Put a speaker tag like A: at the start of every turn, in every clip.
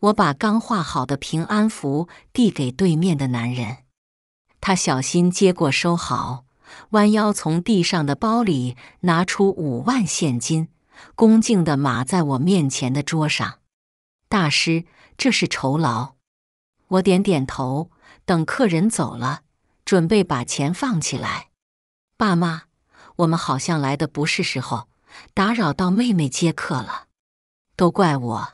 A: 我把刚画好的平安符递给对面的男人，他小心接过收好，弯腰从地上的包里拿出五万现金，恭敬的码在我面前的桌上。大师，这是酬劳。我点点头，等客人走了，准备把钱放起来。爸妈，我们好像来的不是时候，打扰到妹妹接客了，都怪我，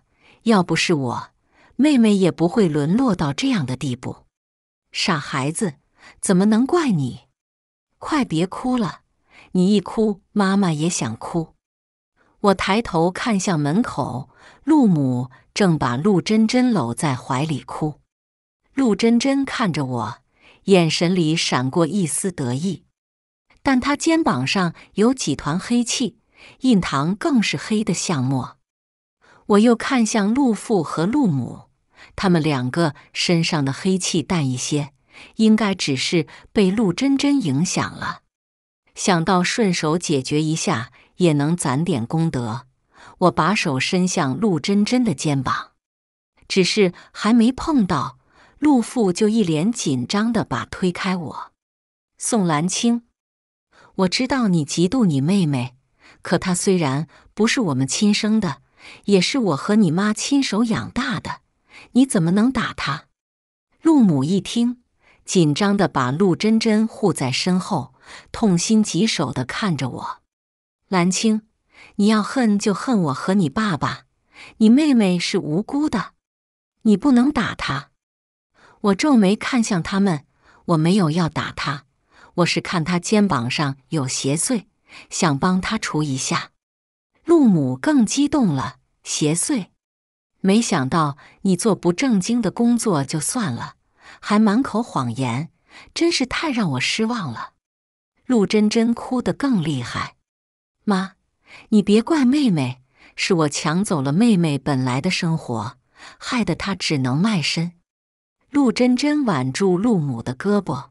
A: 要不是我。妹妹也不会沦落到这样的地步，傻孩子，怎么能怪你？快别哭了，你一哭，妈妈也想哭。我抬头看向门口，陆母正把陆珍珍搂在怀里哭。陆珍珍看着我，眼神里闪过一丝得意，但她肩膀上有几团黑气，印堂更是黑的像墨。我又看向陆父和陆母，他们两个身上的黑气淡一些，应该只是被陆真真影响了。想到顺手解决一下也能攒点功德，我把手伸向陆真真的肩膀，只是还没碰到，陆父就一脸紧张的把推开我。宋兰清，我知道你嫉妒你妹妹，可她虽然不是我们亲生的。也是我和你妈亲手养大的，你怎么能打他？陆母一听，紧张的把陆真真护在身后，痛心疾首的看着我。兰青，你要恨就恨我和你爸爸，你妹妹是无辜的，你不能打她。我皱眉看向他们，我没有要打他，我是看他肩膀上有邪祟，想帮他除一下。陆母更激动了，邪祟！没想到你做不正经的工作就算了，还满口谎言，真是太让我失望了。陆真真哭得更厉害，妈，你别怪妹妹，是我抢走了妹妹本来的生活，害得她只能卖身。陆真真挽住陆母的胳膊，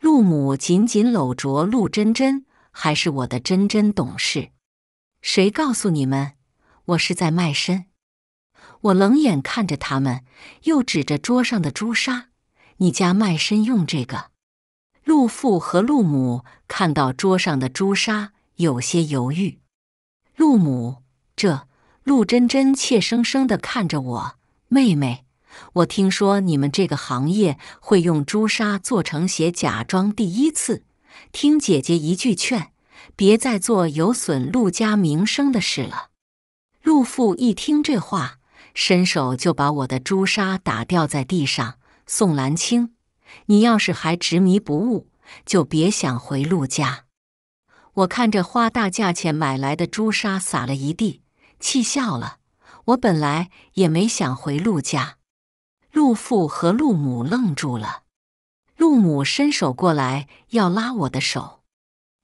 A: 陆母紧紧搂着陆真真，还是我的真真懂事。谁告诉你们我是在卖身？我冷眼看着他们，又指着桌上的朱砂：“你家卖身用这个？”陆父和陆母看到桌上的朱砂，有些犹豫。陆母，这……陆真真怯生生的看着我妹妹：“我听说你们这个行业会用朱砂做成鞋，假装第一次，听姐姐一句劝。”别再做有损陆家名声的事了。陆父一听这话，伸手就把我的朱砂打掉在地上。宋兰清，你要是还执迷不悟，就别想回陆家。我看着花大价钱买来的朱砂撒了一地，气笑了。我本来也没想回陆家。陆父和陆母愣住了。陆母伸手过来要拉我的手，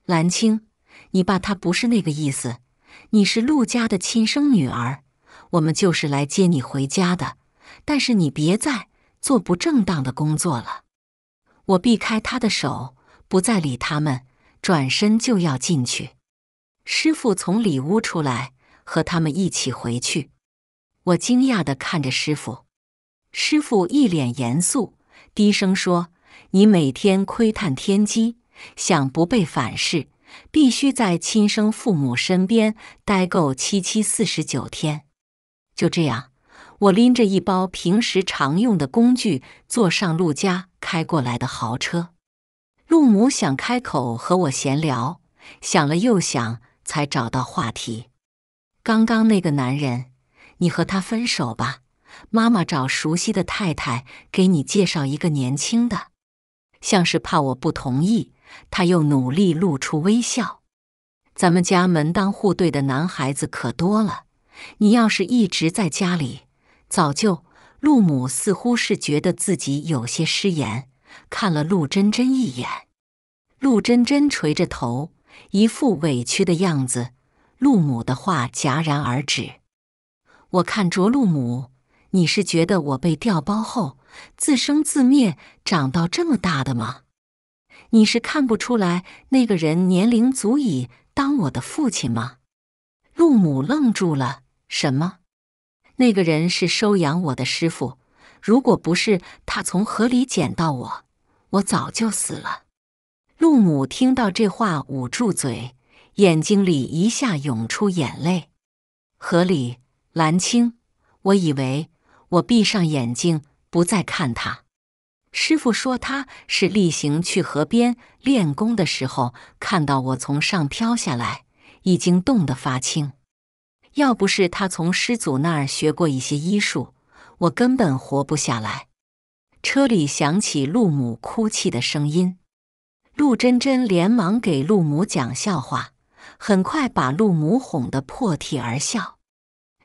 A: 兰青，你爸他不是那个意思，你是陆家的亲生女儿，我们就是来接你回家的。但是你别再做不正当的工作了。我避开他的手，不再理他们，转身就要进去。师傅从里屋出来，和他们一起回去。我惊讶的看着师傅，师傅一脸严肃，低声说：“你每天窥探天机，想不被反噬？”必须在亲生父母身边待够七七四十九天。就这样，我拎着一包平时常用的工具，坐上陆家开过来的豪车。陆母想开口和我闲聊，想了又想，才找到话题。刚刚那个男人，你和他分手吧。妈妈找熟悉的太太给你介绍一个年轻的，像是怕我不同意。他又努力露出微笑。咱们家门当户对的男孩子可多了，你要是一直在家里，早就……陆母似乎是觉得自己有些失言，看了陆真真一眼。陆真真垂着头，一副委屈的样子。陆母的话戛然而止。我看着陆母，你是觉得我被掉包后自生自灭长到这么大的吗？你是看不出来那个人年龄足以当我的父亲吗？陆母愣住了。什么？那个人是收养我的师傅。如果不是他从河里捡到我，我早就死了。陆母听到这话，捂住嘴，眼睛里一下涌出眼泪。河里，蓝青，我以为……我闭上眼睛，不再看他。师傅说他是例行去河边练功的时候，看到我从上飘下来，已经冻得发青。要不是他从师祖那儿学过一些医术，我根本活不下来。车里响起陆母哭泣的声音，陆真真连忙给陆母讲笑话，很快把陆母哄得破涕而笑。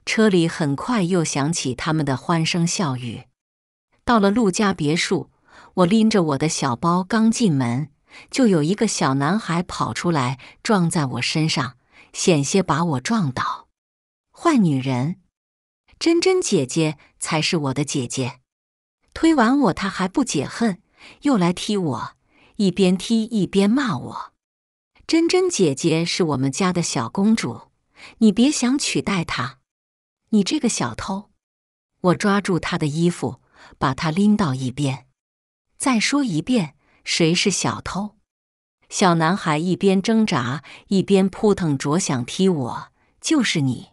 A: 车里很快又响起他们的欢声笑语。到了陆家别墅。我拎着我的小包刚进门，就有一个小男孩跑出来撞在我身上，险些把我撞倒。坏女人，珍珍姐姐才是我的姐姐。推完我，她还不解恨，又来踢我，一边踢一边骂我。珍珍姐姐是我们家的小公主，你别想取代她。你这个小偷！我抓住她的衣服，把她拎到一边。再说一遍，谁是小偷？小男孩一边挣扎，一边扑腾着想踢我，就是你，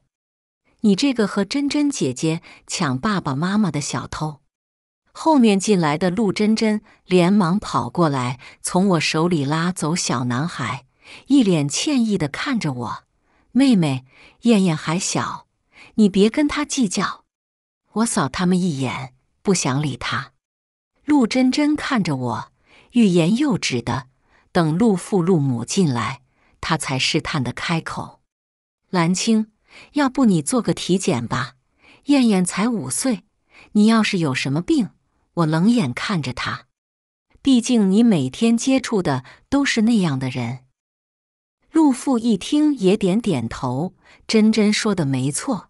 A: 你这个和珍珍姐姐抢爸爸妈妈的小偷！后面进来的陆珍珍连忙跑过来，从我手里拉走小男孩，一脸歉意的看着我：“妹妹，燕燕还小，你别跟他计较。”我扫他们一眼，不想理他。陆真真看着我，欲言又止的。等陆父、陆母进来，他才试探的开口：“兰青，要不你做个体检吧？燕燕才五岁，你要是有什么病……”我冷眼看着他，毕竟你每天接触的都是那样的人。陆父一听也点点头，真真说的没错，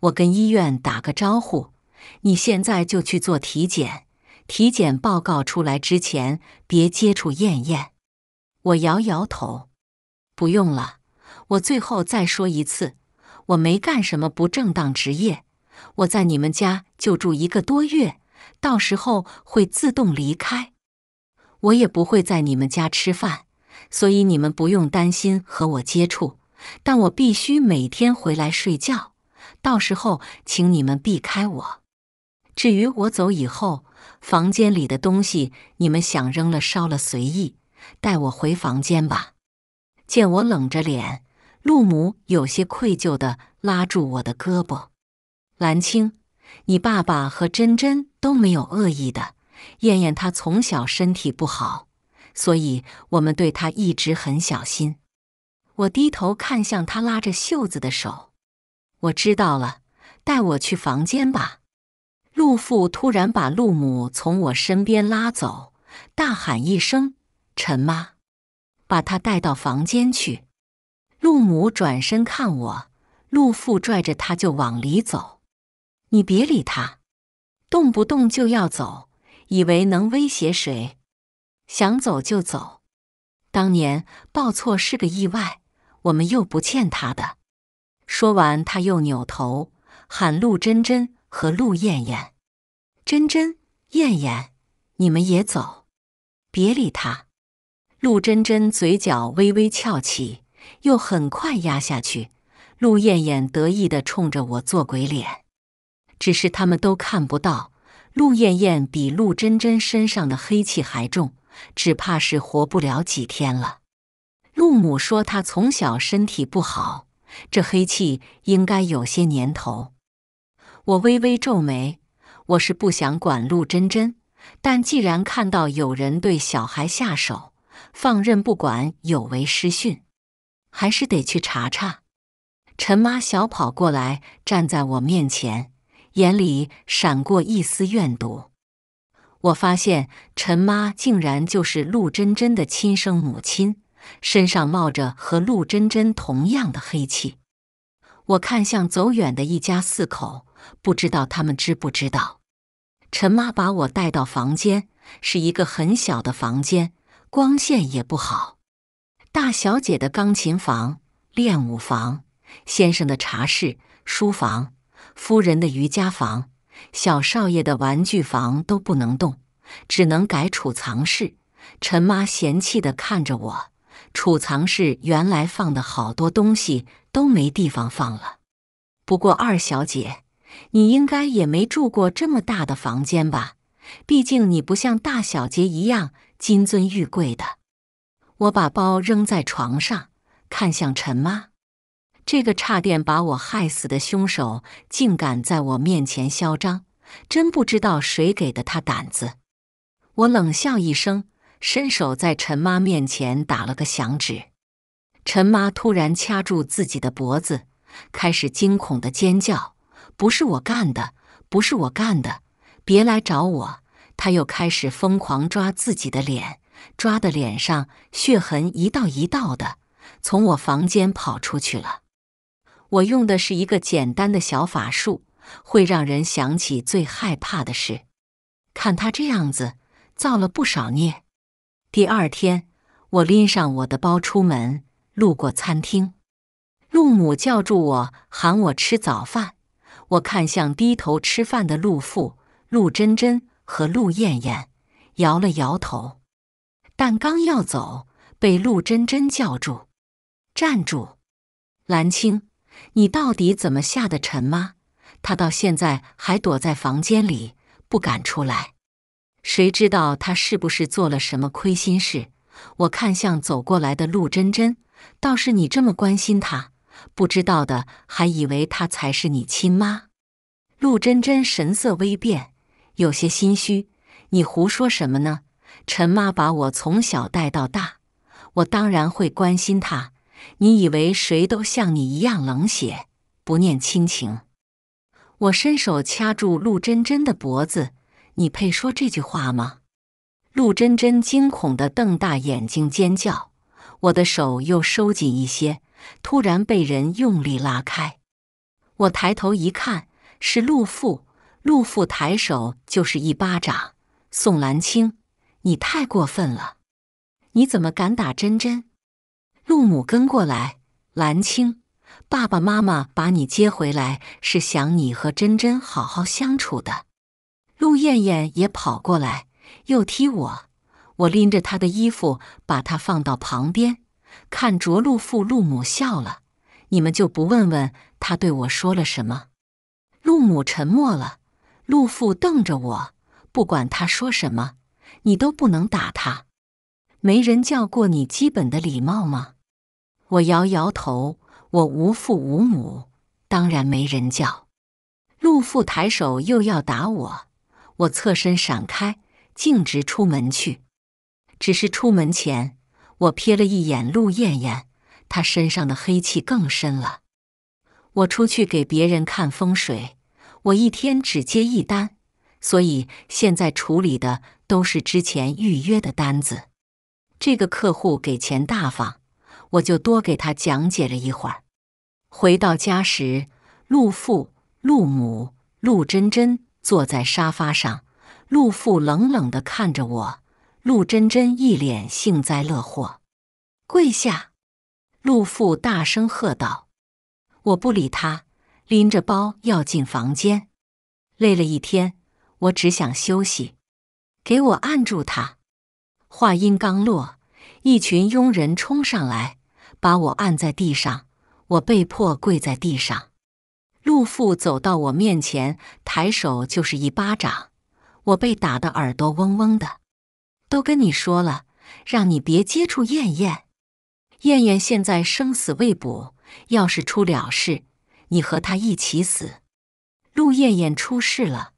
A: 我跟医院打个招呼，你现在就去做体检。体检报告出来之前，别接触燕燕。我摇摇头，不用了。我最后再说一次，我没干什么不正当职业。我在你们家就住一个多月，到时候会自动离开。我也不会在你们家吃饭，所以你们不用担心和我接触。但我必须每天回来睡觉，到时候请你们避开我。至于我走以后，房间里的东西，你们想扔了烧了随意。带我回房间吧。见我冷着脸，陆母有些愧疚地拉住我的胳膊：“兰青，你爸爸和珍珍都没有恶意的。燕燕她从小身体不好，所以我们对她一直很小心。”我低头看向他拉着袖子的手，我知道了。带我去房间吧。陆父突然把陆母从我身边拉走，大喊一声：“陈妈，把她带到房间去。”陆母转身看我，陆父拽着她就往里走。“你别理他，动不动就要走，以为能威胁谁？想走就走。当年抱错是个意外，我们又不欠他的。”说完，他又扭头喊陆真真。和陆燕燕、真真、燕燕，你们也走，别理他。陆真真嘴角微微翘起，又很快压下去。陆燕燕得意地冲着我做鬼脸，只是他们都看不到。陆燕燕比陆真真身上的黑气还重，只怕是活不了几天了。陆母说，她从小身体不好，这黑气应该有些年头。我微微皱眉，我是不想管陆真真，但既然看到有人对小孩下手，放任不管有违师训，还是得去查查。陈妈小跑过来，站在我面前，眼里闪过一丝怨毒。我发现陈妈竟然就是陆真真的亲生母亲，身上冒着和陆真真同样的黑气。我看向走远的一家四口。不知道他们知不知道？陈妈把我带到房间，是一个很小的房间，光线也不好。大小姐的钢琴房、练舞房，先生的茶室、书房，夫人的瑜伽房，小少爷的玩具房都不能动，只能改储藏室。陈妈嫌弃地看着我，储藏室原来放的好多东西都没地方放了。不过二小姐。你应该也没住过这么大的房间吧？毕竟你不像大小姐一样金尊玉贵的。我把包扔在床上，看向陈妈，这个差点把我害死的凶手，竟敢在我面前嚣张，真不知道谁给的他胆子。我冷笑一声，伸手在陈妈面前打了个响指。陈妈突然掐住自己的脖子，开始惊恐的尖叫。不是我干的，不是我干的！别来找我！他又开始疯狂抓自己的脸，抓的脸上血痕一道一道的。从我房间跑出去了。我用的是一个简单的小法术，会让人想起最害怕的事。看他这样子，造了不少孽。第二天，我拎上我的包出门，路过餐厅，陆母叫住我，喊我吃早饭。我看向低头吃饭的陆父、陆真真和陆艳艳，摇了摇头，但刚要走，被陆真真叫住：“站住，兰青，你到底怎么下的沉吗？她到现在还躲在房间里不敢出来，谁知道她是不是做了什么亏心事？”我看向走过来的陆真真，倒是你这么关心她。不知道的还以为她才是你亲妈。陆真真神色微变，有些心虚。你胡说什么呢？陈妈把我从小带到大，我当然会关心她。你以为谁都像你一样冷血，不念亲情？我伸手掐住陆真真的脖子。你配说这句话吗？陆真真惊恐地瞪大眼睛尖叫。我的手又收紧一些。突然被人用力拉开，我抬头一看，是陆父。陆父抬手就是一巴掌：“宋兰青，你太过分了！你怎么敢打真真？”陆母跟过来：“兰青，爸爸妈妈把你接回来是想你和真真好好相处的。”陆艳艳也跑过来，又踢我。我拎着她的衣服，把她放到旁边。看着陆父、陆母笑了，你们就不问问他对我说了什么？陆母沉默了，陆父瞪着我。不管他说什么，你都不能打他。没人教过你基本的礼貌吗？我摇摇头。我无父无母，当然没人教。陆父抬手又要打我，我侧身闪开，径直出门去。只是出门前。我瞥了一眼陆燕燕，她身上的黑气更深了。我出去给别人看风水，我一天只接一单，所以现在处理的都是之前预约的单子。这个客户给钱大方，我就多给他讲解了一会儿。回到家时，陆父、陆母、陆真真坐在沙发上，陆父冷冷地看着我。陆真真一脸幸灾乐祸，跪下！陆父大声喝道：“我不理他，拎着包要进房间。累了一天，我只想休息。给我按住他！”话音刚落，一群佣人冲上来，把我按在地上，我被迫跪在地上。陆父走到我面前，抬手就是一巴掌，我被打得耳朵嗡嗡的。都跟你说了，让你别接触燕燕。燕燕现在生死未卜，要是出了事，你和她一起死。陆燕燕出事了，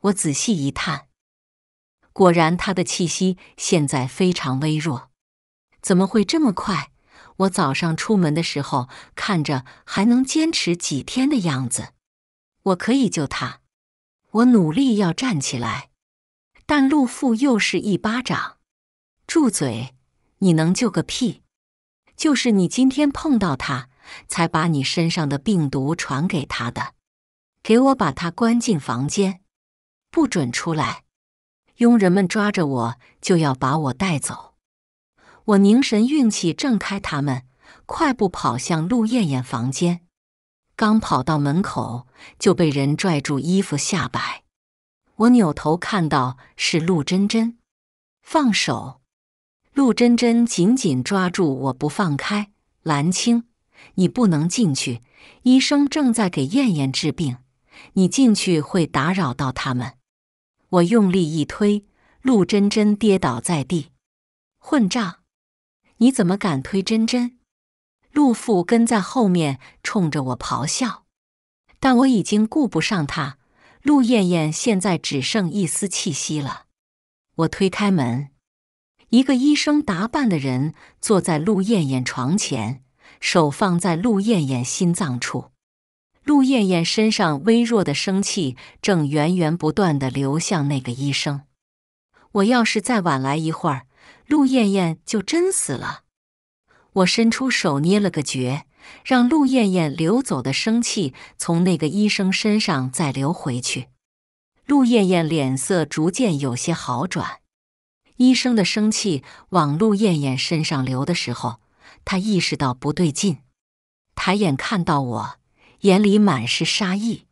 A: 我仔细一探，果然她的气息现在非常微弱。怎么会这么快？我早上出门的时候看着还能坚持几天的样子。我可以救她，我努力要站起来。但陆父又是一巴掌，“住嘴！你能救个屁！就是你今天碰到他，才把你身上的病毒传给他的。给我把他关进房间，不准出来！”佣人们抓着我就要把我带走，我凝神运气，挣开他们，快步跑向陆燕燕房间。刚跑到门口，就被人拽住衣服下摆。我扭头看到是陆真真，放手！陆真真紧紧抓住我不放开。蓝青，你不能进去，医生正在给燕燕治病，你进去会打扰到他们。我用力一推，陆真真跌倒在地。混账！你怎么敢推真真？陆父跟在后面冲着我咆哮，但我已经顾不上他。陆艳艳现在只剩一丝气息了。我推开门，一个医生打扮的人坐在陆艳艳床前，手放在陆艳艳心脏处。陆艳艳身上微弱的生气正源源不断的流向那个医生。我要是再晚来一会儿，陆艳艳就真死了。我伸出手捏了个诀。让陆艳艳流走的生气从那个医生身上再流回去，陆艳艳脸色逐渐有些好转。医生的生气往陆艳艳身上流的时候，她意识到不对劲，抬眼看到我，眼里满是杀意。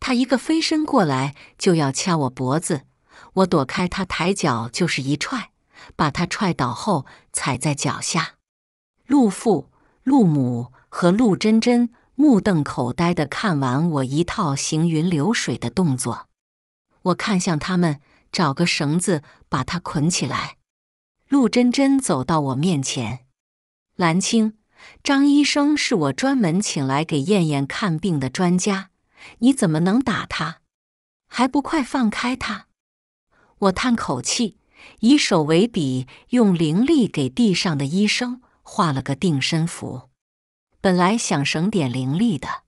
A: 他一个飞身过来就要掐我脖子，我躲开，他抬脚就是一踹，把他踹倒后踩在脚下。陆父。陆母和陆真真目瞪口呆地看完我一套行云流水的动作，我看向他们，找个绳子把他捆起来。陆真真走到我面前：“蓝青，张医生是我专门请来给燕燕看病的专家，你怎么能打他？还不快放开他！”我叹口气，以手为笔，用灵力给地上的医生。画了个定身符，本来想省点灵力的，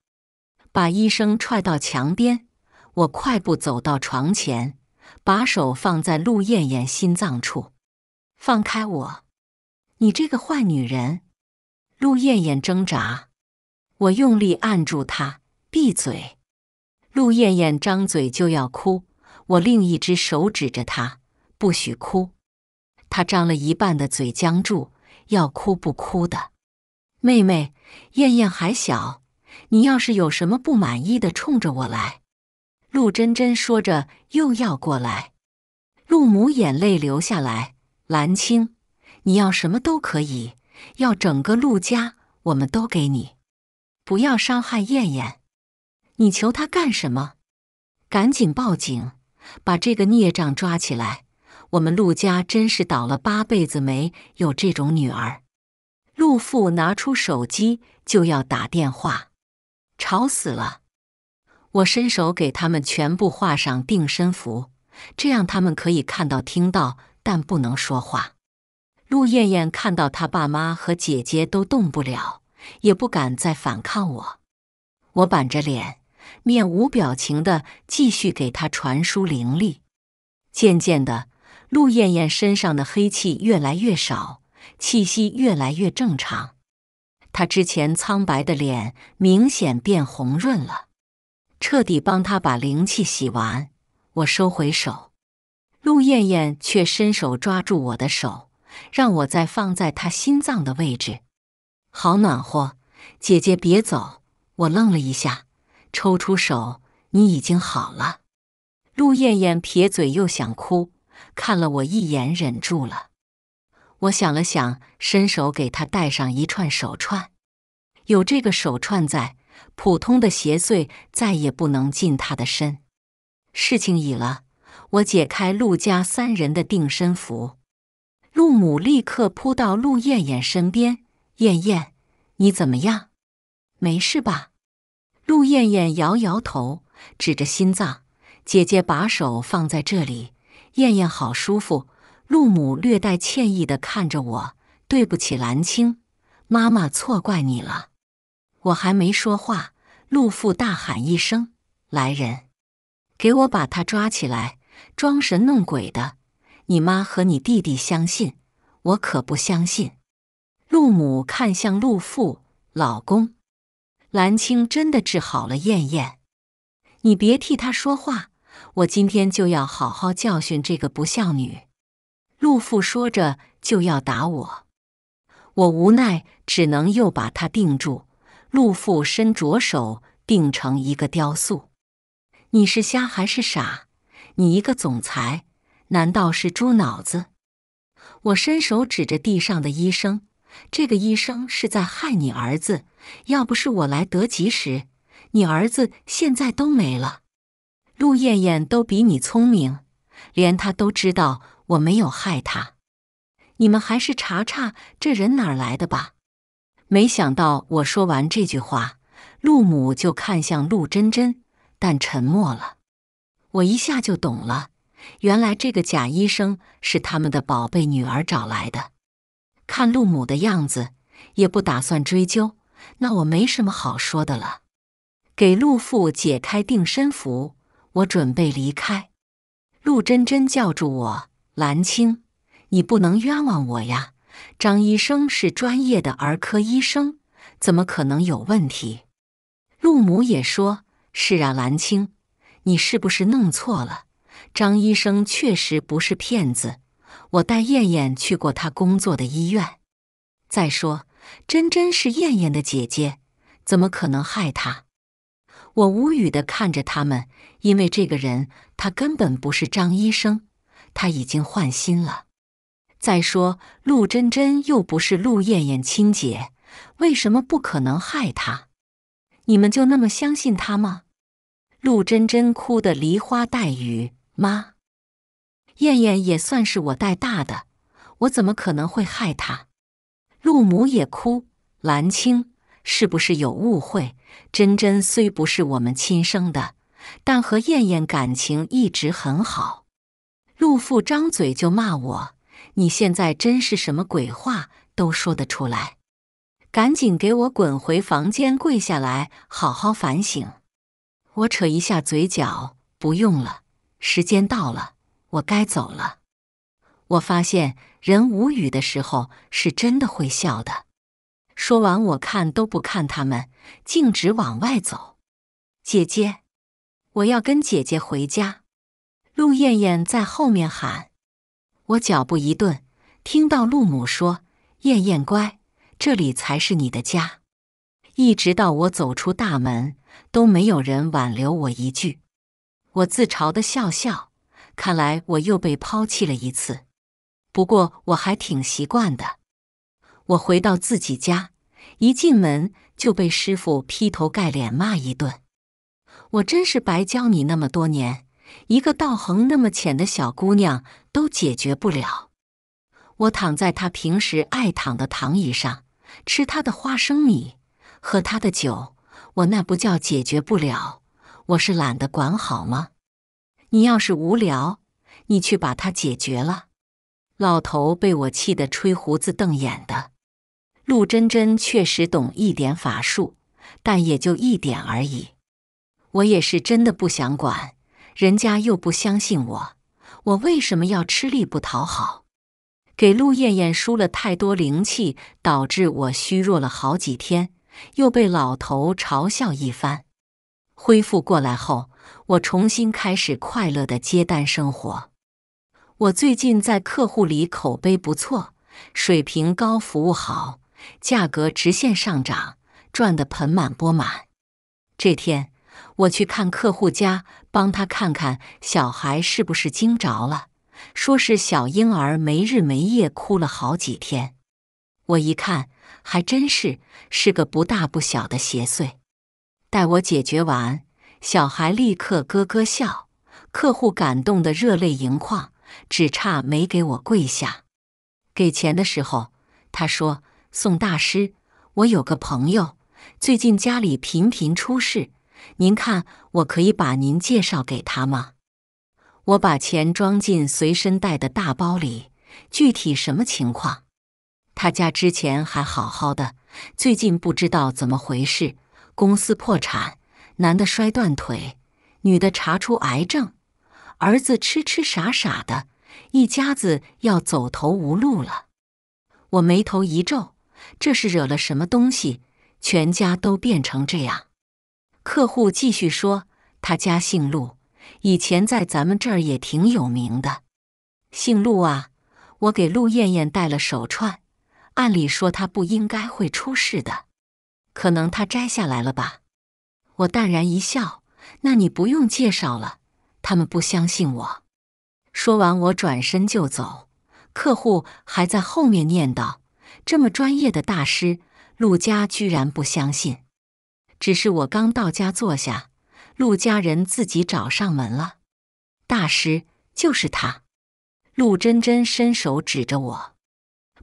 A: 把医生踹到墙边。我快步走到床前，把手放在陆艳艳心脏处。放开我！你这个坏女人！陆艳艳挣扎。我用力按住她，闭嘴。陆艳艳张嘴就要哭，我另一只手指着她，不许哭。她张了一半的嘴僵住。要哭不哭的，妹妹燕燕还小，你要是有什么不满意的，冲着我来。陆真真说着又要过来，陆母眼泪流下来。兰青，你要什么都可以，要整个陆家，我们都给你。不要伤害燕燕，你求他干什么？赶紧报警，把这个孽障抓起来。我们陆家真是倒了八辈子霉，有这种女儿。陆父拿出手机就要打电话，吵死了！我伸手给他们全部画上定身符，这样他们可以看到、听到，但不能说话。陆燕燕看到她爸妈和姐姐都动不了，也不敢再反抗我。我板着脸，面无表情的继续给她传输灵力，渐渐的。陆燕燕身上的黑气越来越少，气息越来越正常。她之前苍白的脸明显变红润了。彻底帮她把灵气洗完，我收回手。陆燕燕却伸手抓住我的手，让我再放在她心脏的位置。好暖和，姐姐别走。我愣了一下，抽出手。你已经好了。陆燕燕撇嘴，又想哭。看了我一眼，忍住了。我想了想，伸手给他戴上一串手串。有这个手串在，普通的邪祟再也不能近他的身。事情已了，我解开陆家三人的定身符。陆母立刻扑到陆燕燕身边：“燕燕，你怎么样？没事吧？”陆燕燕摇摇头，指着心脏：“姐姐，把手放在这里。”燕燕好舒服。陆母略带歉意地看着我：“对不起，兰青，妈妈错怪你了。”我还没说话，陆父大喊一声：“来人，给我把他抓起来！装神弄鬼的，你妈和你弟弟相信，我可不相信。”陆母看向陆父：“老公，兰青真的治好了燕燕，你别替他说话。”我今天就要好好教训这个不孝女。陆父说着就要打我，我无奈只能又把他定住。陆父伸着手定成一个雕塑。你是瞎还是傻？你一个总裁，难道是猪脑子？我伸手指着地上的医生，这个医生是在害你儿子。要不是我来得及时，你儿子现在都没了。陆艳艳都比你聪明，连她都知道我没有害她。你们还是查查这人哪儿来的吧。没想到我说完这句话，陆母就看向陆真真，但沉默了。我一下就懂了，原来这个假医生是他们的宝贝女儿找来的。看陆母的样子，也不打算追究。那我没什么好说的了，给陆父解开定身符。我准备离开，陆真真叫住我：“兰青，你不能冤枉我呀！张医生是专业的儿科医生，怎么可能有问题？”陆母也说：“是啊，兰青，你是不是弄错了？张医生确实不是骗子。我带燕燕去过他工作的医院。再说，真真是燕燕的姐姐，怎么可能害她？”我无语的看着他们，因为这个人他根本不是张医生，他已经换心了。再说陆真真又不是陆艳艳亲姐，为什么不可能害她？你们就那么相信她吗？陆真真哭得梨花带雨，妈，艳艳也算是我带大的，我怎么可能会害她？陆母也哭，兰青。是不是有误会？真真虽不是我们亲生的，但和燕燕感情一直很好。陆父张嘴就骂我，你现在真是什么鬼话都说得出来！赶紧给我滚回房间，跪下来好好反省！我扯一下嘴角，不用了，时间到了，我该走了。我发现人无语的时候，是真的会笑的。说完，我看都不看他们，径直往外走。姐姐，我要跟姐姐回家。陆燕燕在后面喊，我脚步一顿，听到陆母说：“燕燕乖，这里才是你的家。”一直到我走出大门，都没有人挽留我一句。我自嘲的笑笑，看来我又被抛弃了一次。不过我还挺习惯的。我回到自己家，一进门就被师傅劈头盖脸骂一顿。我真是白教你那么多年，一个道行那么浅的小姑娘都解决不了。我躺在他平时爱躺的躺椅上，吃他的花生米，喝他的酒。我那不叫解决不了，我是懒得管好吗？你要是无聊，你去把他解决了。老头被我气得吹胡子瞪眼的。陆真真确实懂一点法术，但也就一点而已。我也是真的不想管，人家又不相信我，我为什么要吃力不讨好？给陆艳艳输了太多灵气，导致我虚弱了好几天，又被老头嘲笑一番。恢复过来后，我重新开始快乐的接单生活。我最近在客户里口碑不错，水平高，服务好。价格直线上涨，赚得盆满钵满。这天我去看客户家，帮他看看小孩是不是惊着了。说是小婴儿没日没夜哭了好几天。我一看，还真是，是个不大不小的邪祟。待我解决完，小孩立刻咯咯笑，客户感动得热泪盈眶，只差没给我跪下。给钱的时候，他说。宋大师，我有个朋友，最近家里频频出事，您看我可以把您介绍给他吗？我把钱装进随身带的大包里。具体什么情况？他家之前还好好的，最近不知道怎么回事，公司破产，男的摔断腿，女的查出癌症，儿子痴痴傻傻的，一家子要走投无路了。我眉头一皱。这是惹了什么东西？全家都变成这样。客户继续说：“他家姓陆，以前在咱们这儿也挺有名的。”姓陆啊，我给陆艳艳戴了手串，按理说她不应该会出事的，可能她摘下来了吧。我淡然一笑：“那你不用介绍了，他们不相信我。”说完，我转身就走。客户还在后面念叨。这么专业的大师，陆家居然不相信。只是我刚到家坐下，陆家人自己找上门了。大师就是他。陆真真伸手指着我，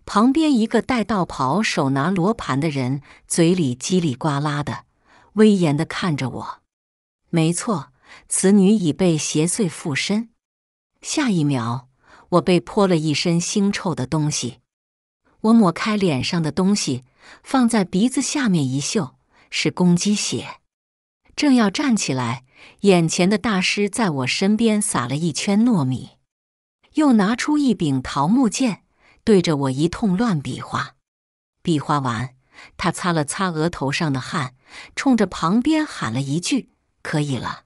A: 旁边一个戴道袍、手拿罗盘的人嘴里叽里呱啦的，威严的看着我。没错，此女已被邪祟附身。下一秒，我被泼了一身腥臭的东西。我抹开脸上的东西，放在鼻子下面一嗅，是公鸡血。正要站起来，眼前的大师在我身边撒了一圈糯米，又拿出一柄桃木剑，对着我一通乱比划。比划完，他擦了擦额头上的汗，冲着旁边喊了一句：“可以了。”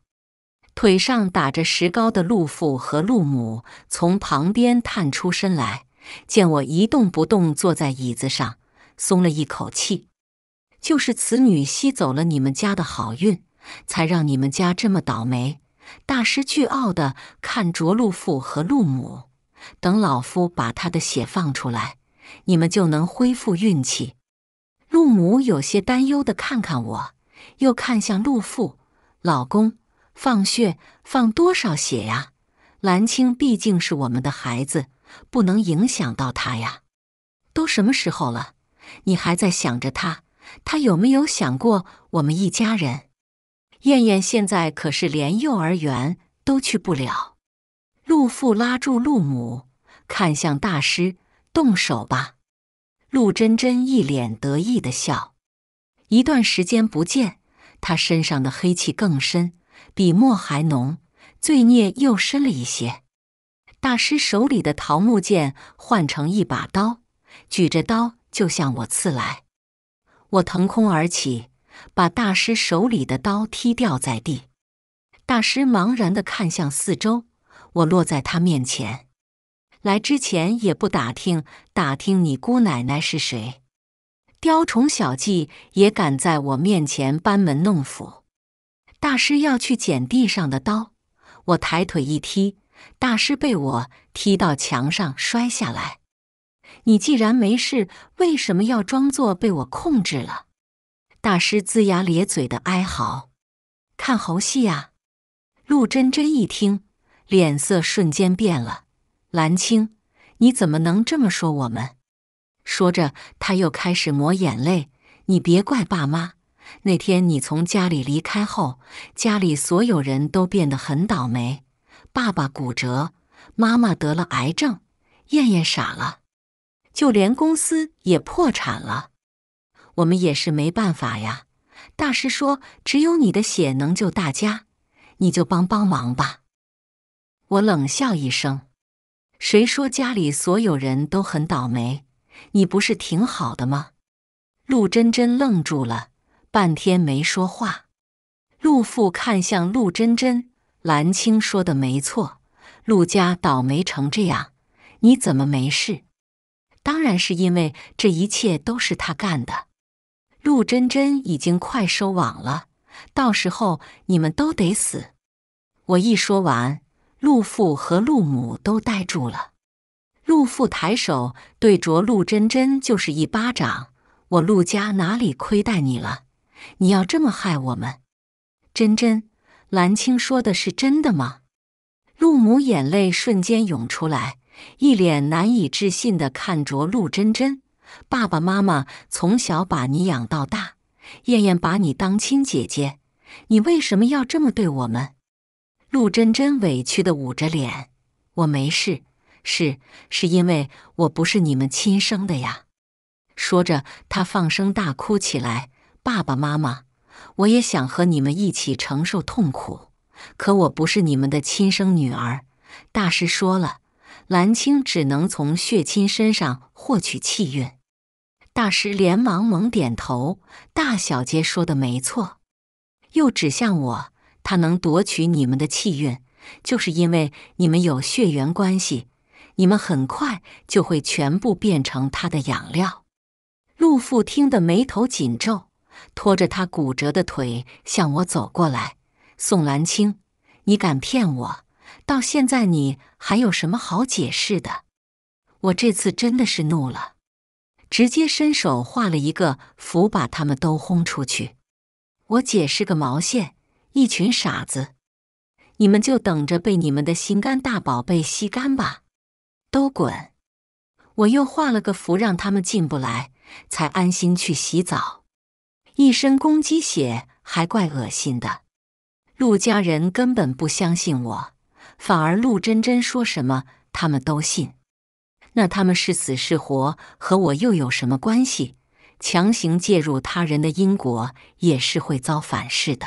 A: 腿上打着石膏的陆父和陆母从旁边探出身来。见我一动不动坐在椅子上，松了一口气。就是此女吸走了你们家的好运，才让你们家这么倒霉。大师巨傲的看着陆父和陆母，等老夫把他的血放出来，你们就能恢复运气。陆母有些担忧的看看我，又看向陆父：“老公，放血放多少血呀？兰青毕竟是我们的孩子。”不能影响到他呀！都什么时候了，你还在想着他？他有没有想过我们一家人？燕燕现在可是连幼儿园都去不了。陆父拉住陆母，看向大师：“动手吧。”陆真真一脸得意的笑。一段时间不见，他身上的黑气更深，比墨还浓，罪孽又深了一些。大师手里的桃木剑换成一把刀，举着刀就向我刺来。我腾空而起，把大师手里的刀踢掉在地。大师茫然地看向四周，我落在他面前。来之前也不打听打听你姑奶奶是谁，雕虫小技也敢在我面前班门弄斧。大师要去捡地上的刀，我抬腿一踢。大师被我踢到墙上摔下来。你既然没事，为什么要装作被我控制了？大师龇牙咧嘴的哀嚎：“看猴戏啊！”陆真真一听，脸色瞬间变了。兰青，你怎么能这么说我们？说着，她又开始抹眼泪。你别怪爸妈。那天你从家里离开后，家里所有人都变得很倒霉。爸爸骨折，妈妈得了癌症，燕燕傻了，就连公司也破产了，我们也是没办法呀。大师说，只有你的血能救大家，你就帮帮忙吧。我冷笑一声：“谁说家里所有人都很倒霉？你不是挺好的吗？”陆真真愣住了，半天没说话。陆父看向陆真真。蓝青说的没错，陆家倒霉成这样，你怎么没事？当然是因为这一切都是他干的。陆真真已经快收网了，到时候你们都得死。我一说完，陆父和陆母都呆住了。陆父抬手对着陆真真就是一巴掌：“我陆家哪里亏待你了？你要这么害我们，真真！”蓝青说的是真的吗？陆母眼泪瞬间涌出来，一脸难以置信的看着陆真真。爸爸妈妈从小把你养到大，燕燕把你当亲姐姐，你为什么要这么对我们？陆真真委屈的捂着脸：“我没事，是是因为我不是你们亲生的呀！”说着，她放声大哭起来。爸爸妈妈。我也想和你们一起承受痛苦，可我不是你们的亲生女儿。大师说了，蓝青只能从血亲身上获取气运。大师连忙猛点头，大小姐说的没错。又指向我，他能夺取你们的气运，就是因为你们有血缘关系。你们很快就会全部变成他的养料。陆父听得眉头紧皱。拖着他骨折的腿向我走过来，宋兰清，你敢骗我？到现在你还有什么好解释的？我这次真的是怒了，直接伸手画了一个符，把他们都轰出去。我解释个毛线！一群傻子，你们就等着被你们的心肝大宝贝吸干吧！都滚！我又画了个符，让他们进不来，才安心去洗澡。一身公鸡血还怪恶心的，陆家人根本不相信我，反而陆真真说什么他们都信。那他们是死是活和我又有什么关系？强行介入他人的因果也是会遭反噬的。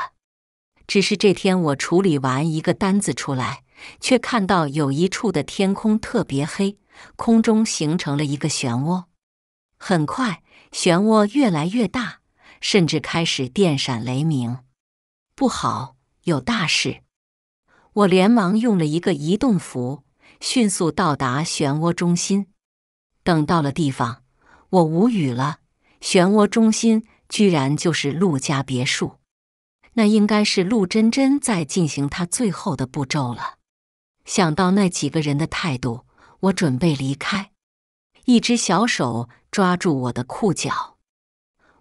A: 只是这天我处理完一个单子出来，却看到有一处的天空特别黑，空中形成了一个漩涡，很快漩涡越来越大。甚至开始电闪雷鸣，不好，有大事！我连忙用了一个移动符，迅速到达漩涡中心。等到了地方，我无语了，漩涡中心居然就是陆家别墅，那应该是陆真真在进行她最后的步骤了。想到那几个人的态度，我准备离开，一只小手抓住我的裤脚。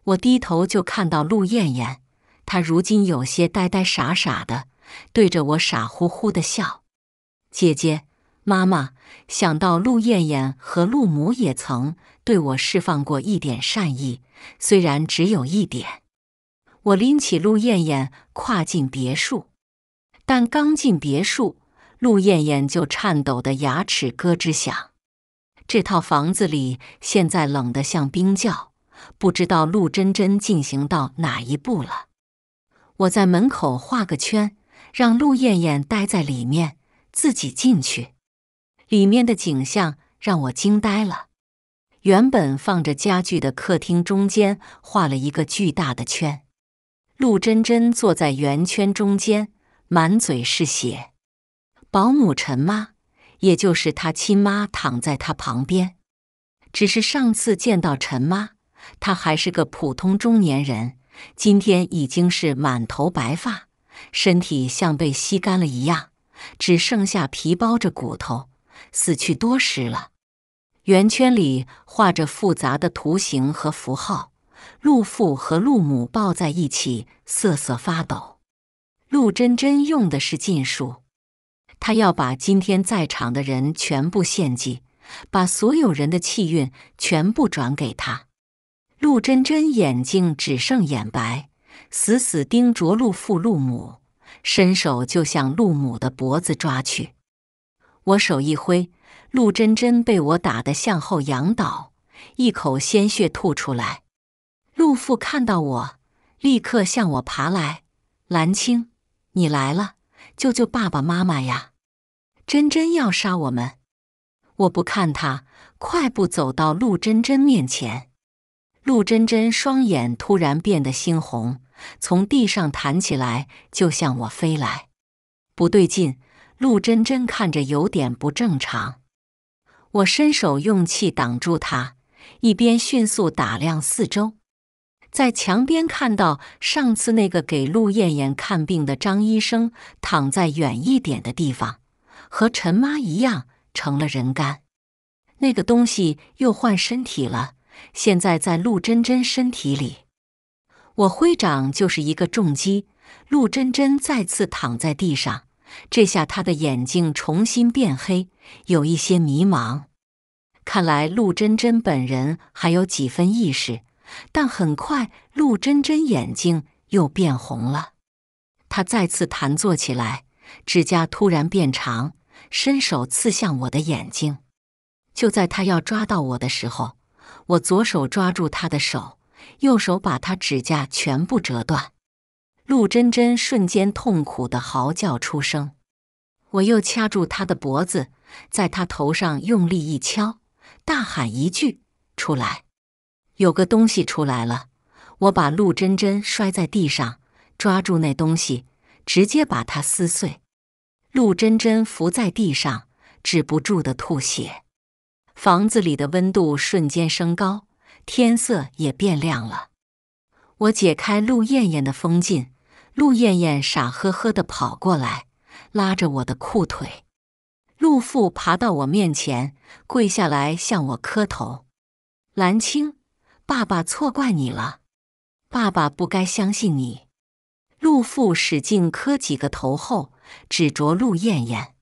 A: 我低头就看到陆燕燕，她如今有些呆呆傻傻的，对着我傻乎乎的笑。姐姐，妈妈想到陆燕燕和陆母也曾对我释放过一点善意，虽然只有一点。我拎起陆燕燕跨进别墅，但刚进别墅，陆燕燕就颤抖的牙齿咯吱响。这套房子里现在冷得像冰窖。不知道陆真真进行到哪一步了。我在门口画个圈，让陆艳艳待在里面，自己进去。里面的景象让我惊呆了。原本放着家具的客厅中间画了一个巨大的圈，陆真真坐在圆圈中间，满嘴是血。保姆陈妈，也就是她亲妈，躺在她旁边。只是上次见到陈妈。他还是个普通中年人，今天已经是满头白发，身体像被吸干了一样，只剩下皮包着骨头，死去多时了。圆圈里画着复杂的图形和符号，陆父和陆母抱在一起瑟瑟发抖。陆真真用的是禁术，她要把今天在场的人全部献祭，把所有人的气运全部转给她。陆真真眼睛只剩眼白，死死盯着陆父、陆母，伸手就向陆母的脖子抓去。我手一挥，陆真真被我打得向后仰倒，一口鲜血吐出来。陆父看到我，立刻向我爬来：“兰青，你来了，救救爸爸妈妈呀！真真要杀我们！”我不看他，快步走到陆真真面前。陆真真双眼突然变得猩红，从地上弹起来就向我飞来。不对劲，陆真真看着有点不正常。我伸手用气挡住她，一边迅速打量四周，在墙边看到上次那个给陆艳艳看病的张医生躺在远一点的地方，和陈妈一样成了人干。那个东西又换身体了。现在在陆真真身体里，我挥掌就是一个重击。陆真真再次躺在地上，这下她的眼睛重新变黑，有一些迷茫。看来陆真真本人还有几分意识，但很快，陆真真眼睛又变红了。她再次弹坐起来，指甲突然变长，伸手刺向我的眼睛。就在她要抓到我的时候。我左手抓住他的手，右手把他指甲全部折断。陆真真瞬间痛苦的嚎叫出声。我又掐住他的脖子，在他头上用力一敲，大喊一句：“出来！”有个东西出来了。我把陆真真摔在地上，抓住那东西，直接把它撕碎。陆真真伏在地上，止不住的吐血。房子里的温度瞬间升高，天色也变亮了。我解开陆艳艳的封禁，陆艳艳傻呵呵地跑过来，拉着我的裤腿。陆父爬到我面前，跪下来向我磕头：“蓝青，爸爸错怪你了，爸爸不该相信你。”陆父使劲磕几个头后，指着陆艳艳。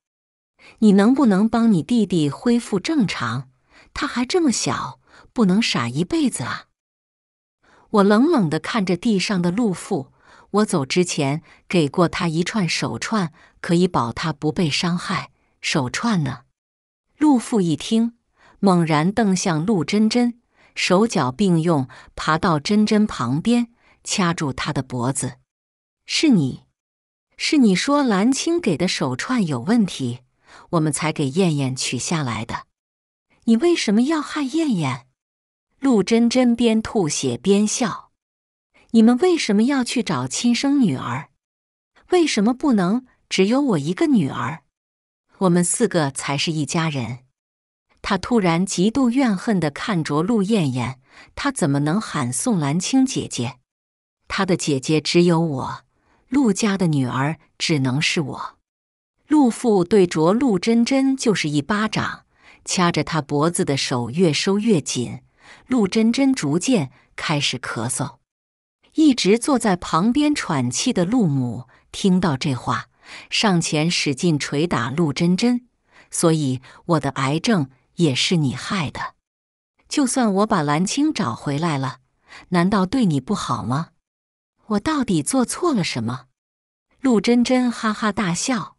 A: 你能不能帮你弟弟恢复正常？他还这么小，不能傻一辈子啊！我冷冷的看着地上的陆父，我走之前给过他一串手串，可以保他不被伤害。手串呢？陆父一听，猛然瞪向陆真真，手脚并用爬到真真旁边，掐住他的脖子。是你是你说蓝青给的手串有问题？我们才给燕燕取下来的，你为什么要害燕燕？陆珍珍边吐血边笑。你们为什么要去找亲生女儿？为什么不能只有我一个女儿？我们四个才是一家人。他突然极度怨恨的看着陆燕燕，她怎么能喊宋兰青姐姐？她的姐姐只有我，陆家的女儿只能是我。陆父对着陆真真就是一巴掌，掐着她脖子的手越收越紧。陆真真逐渐开始咳嗽，一直坐在旁边喘气的陆母听到这话，上前使劲捶打陆真真。所以我的癌症也是你害的。就算我把蓝青找回来了，难道对你不好吗？我到底做错了什么？陆真真哈哈大笑。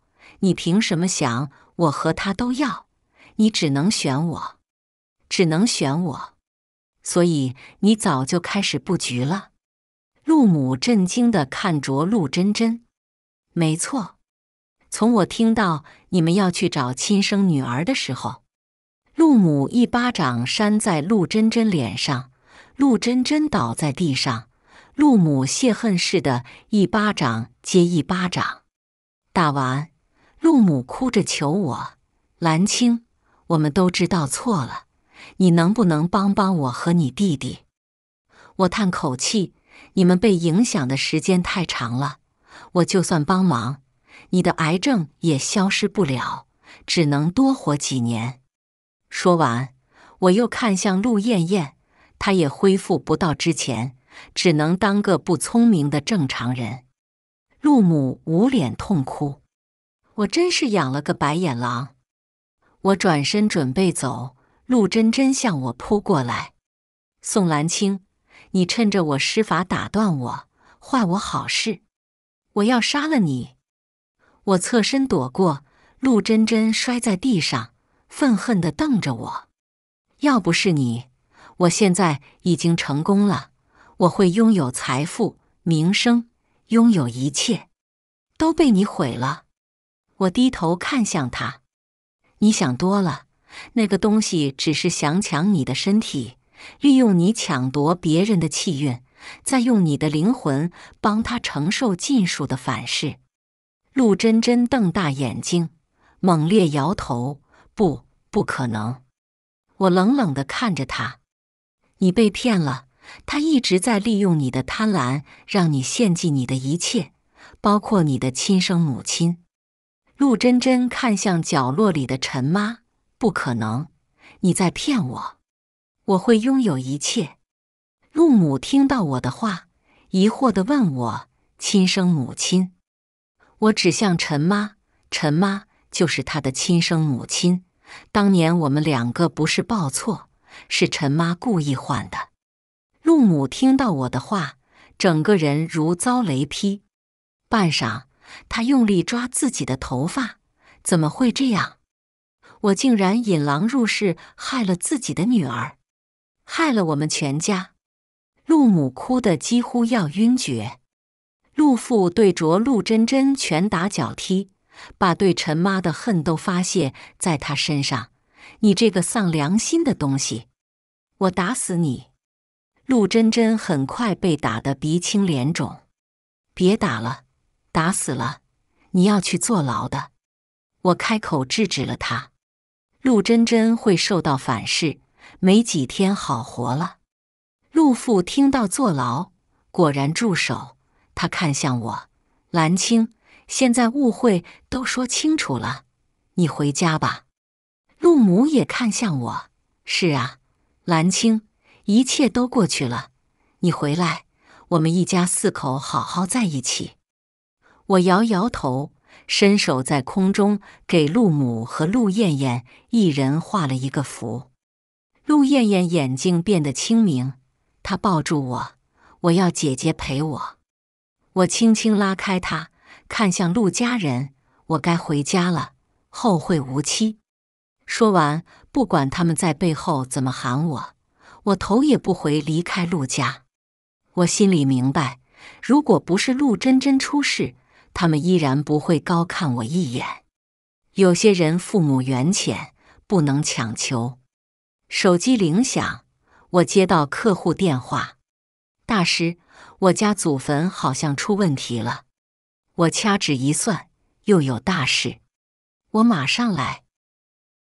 A: 你凭什么想我和他都要？你只能选我，只能选我。所以你早就开始布局了。陆母震惊的看着陆真真，没错，从我听到你们要去找亲生女儿的时候，陆母一巴掌扇在陆真真脸上，陆真真倒在地上，陆母泄恨似的，一巴掌接一巴掌，打完。陆母哭着求我：“兰青，我们都知道错了，你能不能帮帮我和你弟弟？”我叹口气：“你们被影响的时间太长了，我就算帮忙，你的癌症也消失不了，只能多活几年。”说完，我又看向陆艳艳，她也恢复不到之前，只能当个不聪明的正常人。陆母捂脸痛哭。我真是养了个白眼狼！我转身准备走，陆真真向我扑过来。宋兰清，你趁着我施法打断我，坏我好事，我要杀了你！我侧身躲过，陆真真摔在地上，愤恨地瞪着我。要不是你，我现在已经成功了，我会拥有财富、名声，拥有一切，都被你毁了。我低头看向他，你想多了。那个东西只是想抢你的身体，利用你抢夺别人的气运，再用你的灵魂帮他承受禁术的反噬。陆真真瞪大眼睛，猛烈摇头：“不，不可能！”我冷冷的看着他：“你被骗了。他一直在利用你的贪婪，让你献祭你的一切，包括你的亲生母亲。”陆真真看向角落里的陈妈，不可能，你在骗我！我会拥有一切。陆母听到我的话，疑惑的问我：“亲生母亲？”我指向陈妈：“陈妈就是她的亲生母亲。当年我们两个不是抱错，是陈妈故意换的。”陆母听到我的话，整个人如遭雷劈，半晌。他用力抓自己的头发，怎么会这样？我竟然引狼入室，害了自己的女儿，害了我们全家。陆母哭得几乎要晕厥。陆父对着陆真真拳打脚踢，把对陈妈的恨都发泄在她身上。你这个丧良心的东西，我打死你！陆真真很快被打得鼻青脸肿。别打了。打死了，你要去坐牢的。我开口制止了他，陆真真会受到反噬，没几天好活了。陆父听到坐牢，果然住手。他看向我，兰青，现在误会都说清楚了，你回家吧。陆母也看向我，是啊，兰青，一切都过去了，你回来，我们一家四口好好在一起。我摇摇头，伸手在空中给陆母和陆燕燕一人画了一个符。陆燕燕眼睛变得清明，她抱住我：“我要姐姐陪我。”我轻轻拉开她，看向陆家人：“我该回家了，后会无期。”说完，不管他们在背后怎么喊我，我头也不回离开陆家。我心里明白，如果不是陆真真出事，他们依然不会高看我一眼。有些人父母缘浅，不能强求。手机铃响，我接到客户电话：“大师，我家祖坟好像出问题了。”我掐指一算，又有大事，我马上来。